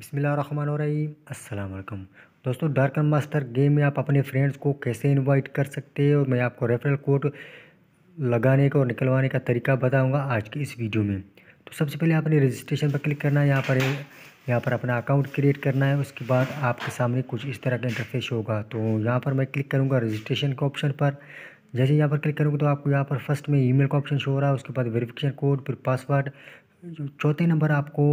बिसमीम अल्लाम दोस्तों डार्क एंड मास्टर गेम में आप अपने फ्रेंड्स को कैसे इनवाइट कर सकते हैं और मैं आपको रेफरल कोड लगाने का और निकलवाने का तरीका बताऊंगा आज की इस वीडियो में तो सबसे पहले आपने रजिस्ट्रेशन पर क्लिक करना है यहाँ पर यहाँ पर अपना अकाउंट क्रिएट करना है उसके बाद आपके सामने कुछ इस तरह का इंटरफेस होगा तो यहाँ पर मैं क्लिक करूँगा रजिस्ट्रेशन के ऑप्शन पर जैसे यहाँ पर क्लिक करूँगा तो आपको यहाँ पर फर्स्ट में मेल का ऑप्शन शो हो रहा है उसके बाद वेरीफिकेशन कोड फिर पासवर्ड चौथे नंबर आपको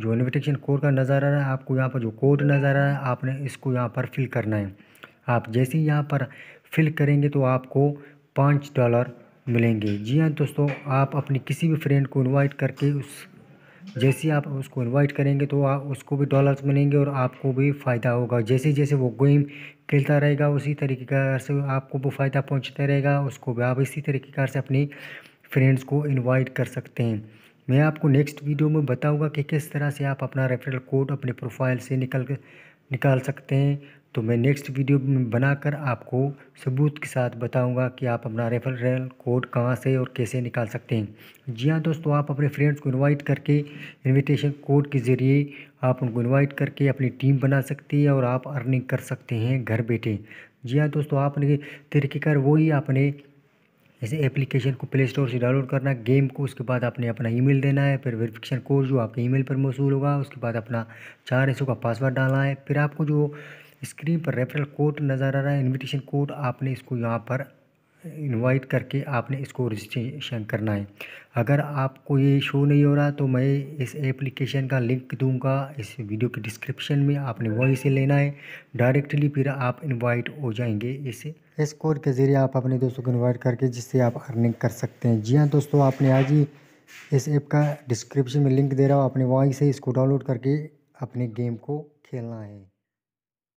जो इन्विटेशन कोड का नज़र आ रहा है आपको यहाँ पर जो कोड नज़र आ रहा है आपने इसको यहाँ पर फिल करना है आप जैसे ही यहाँ पर फिल करेंगे तो आपको पाँच डॉलर मिलेंगे जी हाँ दोस्तों आप अपने किसी भी फ्रेंड को इनवाइट करके उस जैसे आप उसको इनवाइट करेंगे तो आप उसको भी डॉलर्स मिलेंगे और आपको भी फ़ायदा होगा जैसे जैसे वो गेम खेलता रहेगा उसी तरीके से आपको वो फ़ायदा पहुँचता रहेगा उसको भी आप इसी तरीके से अपनी फ्रेंड्स को इनवाइट कर सकते हैं मैं आपको नेक्स्ट वीडियो में बताऊंगा कि किस तरह से आप अपना रेफरल कोड अपने प्रोफाइल से निकल निकाल सकते हैं तो मैं नेक्स्ट वीडियो में बनाकर आपको सबूत के साथ बताऊंगा कि आप अपना रेफरल कोड कहाँ से और कैसे निकाल सकते हैं जी हाँ दोस्तों आप अपने फ्रेंड्स को इनवाइट करके इनविटेशन कोड के ज़रिए आप उनको इनवाइट करके अपनी टीम बना सकती है और आप अर्निंग कर सकते हैं घर बैठे जी हाँ दोस्तों आपने तरीक़ेकार वही आपने जैसे एप्लीकेशन को प्ले स्टोर से डाउनलोड करना गेम को उसके बाद आपने अपना ईमेल देना है फिर वेरिफिकेशन कोड जो आपके ईमेल पर मौसू होगा उसके बाद अपना चार एसओ का पासवर्ड डालना है फिर आपको जो स्क्रीन पर रेफरल कोड नज़र आ रहा है इन्विटेशन कोड आपने इसको यहाँ पर इनवाइट करके आपने इसको रजिस्ट्रेशन करना है अगर आपको ये शो नहीं हो रहा तो मैं इस एप्लीकेशन का लिंक दूंगा इस वीडियो के डिस्क्रिप्शन में आपने वहीं से लेना है डायरेक्टली फिर आप इनवाइट हो जाएंगे इसे इस कोड के ज़रिए आप अपने दोस्तों को इन्वाइट करके जिससे आप अर्निंग कर सकते हैं जी हाँ दोस्तों आपने आज ही इस ऐप का डिस्क्रिप्शन में लिंक दे रहा हूँ आपने वहीं से इसको डाउनलोड करके अपने गेम को खेलना है